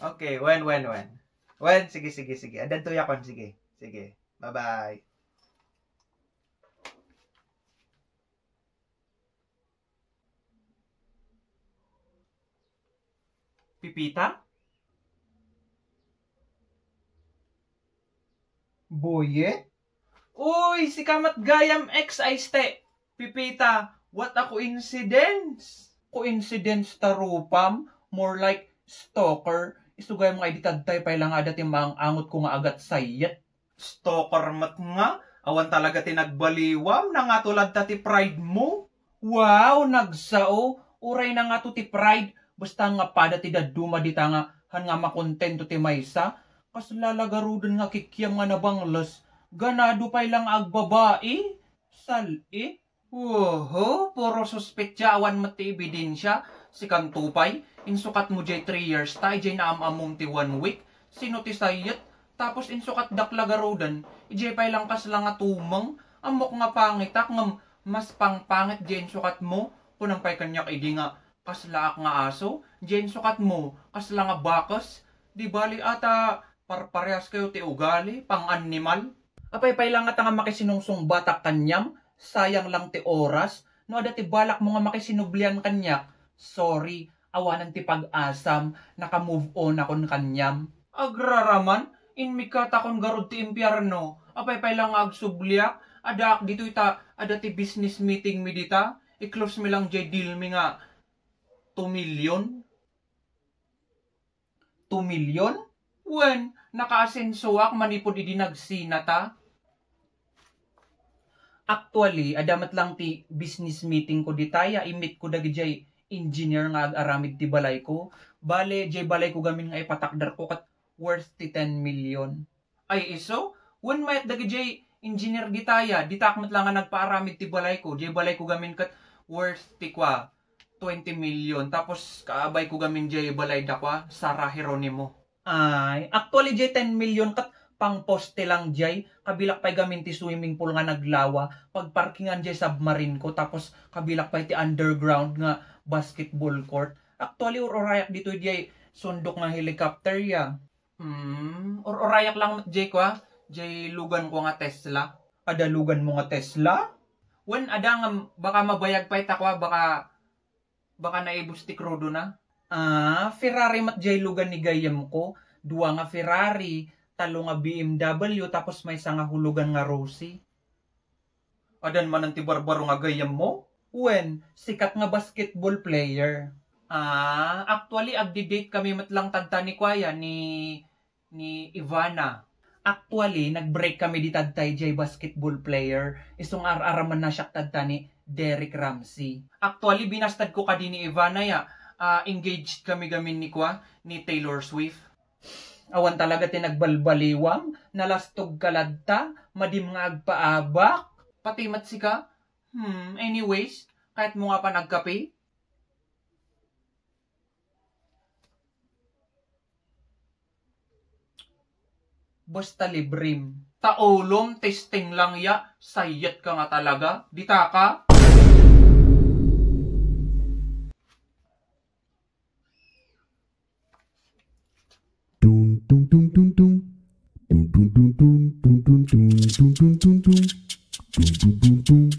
Okay, when, when, when? When? Sige, sige, sige. Adan to yakon, sige. Sige. Bye-bye. Pipita? Boye? Uy, si Kamat Gayam X Aiste. Pipita, what a coincidence. Coincidence tarupam, more like stalker Isugay mga iditagtay pa lang adat yung angot ko nga agat sayat. Stalker mat nga, awan talaga tinagbaliwam na nga tulad ta ti pride mo. Wow, nagsao, uray na nga to ti pride, basta nga pada ti daduma di nga, han nga makontento ti maysa, kas lalagarudan nga kikiam nga nabanglas, ganado pa lang agbabae, sali, Woho, puro suspetya awan matibidin ebidensya si kantupay, insukat mo jay 3 years, tay jay na amamum ti 1 week, sinuti tapos insukat daklagarodan, ijay pay lang kas lang atumang, amok nga pangitak, ngam mas pangpangit jay insukat mo, kunang pay kanyak idi nga, kaslaak nga aso, jay insukat mo, kasla nga bakas, di bali ata, parparehas kayo ti ugali, pang animal, apay pay lang nga makisinungsong batak kanyam, sayang lang ti oras, no ada ti balak mo nga makisinublian kanya, sorry, awanan ti pag-asam, naka-move on akon kanyam. Agraraman, in kon garod ti impyerno, apay pay lang agsubliak, adak dito ita, ada ti business meeting mi dita, i-close mi lang jay deal mi nga, 2 million? 2 million? Wen, nakaasensoak manipod di nagsina ta? Actually, adamat lang ti business meeting ko ditaya, imit ko dagijay engineer nga agaramid ti balay ko. Bale, jay balay ko gamin nga ipatakdar ko kat worth ti 10 million. Ay iso, when might daga jay engineer gitaya, di takmat lang nga nagpaaramid ti balay ko. Jay balay ko gamin kat worth ti kwa 20 million. Tapos kaabay ko gamin jay balay da kwa Sara Heronimo. Ay, actually jay 10 million kat pangposte lang jay, kabilak pa'y gaminti swimming pool nga naglawa, pagparkingan jay submarine ko, tapos kabilak pa'y ti underground nga basketball court. Actually, or orayak dito jay, sundok nga helicopter ya. Hmm, or orayak lang jay ko ha, ah. jay lugan ko nga Tesla. Ada lugan mo nga Tesla? When ada nga, baka mabayag pa'y takwa, ah. baka, baka naibustik rodo na. Ah, Ferrari mat jay lugan ni gayam ko, dua nga Ferrari, talo nga BMW tapos may isa nga hulugan nga Rosie. Adan man ang tibarbaro nga gayam mo? When? sikat nga basketball player. Ah, actually agdi-date kami matlang tagta ni Kuya ni ni Ivana. Actually, nag-break kami di tagtay J basketball player. Isong ar-araman na siya tagta ni Derek Ramsey. Actually, binastad ko ka ni Ivana ya. Uh, engaged kami gamin ni Kuya, ni Taylor Swift. Awan talaga tinagbalbaliwang, nalastog kaladta, madim nga agpaabak, patimat si Hmm, anyways, kahit mo nga pa nagkape. Basta librim. Taulom, testing lang ya, sayat ka nga talaga, ditaka. dum dum dum dum dum dum dum dum dum dum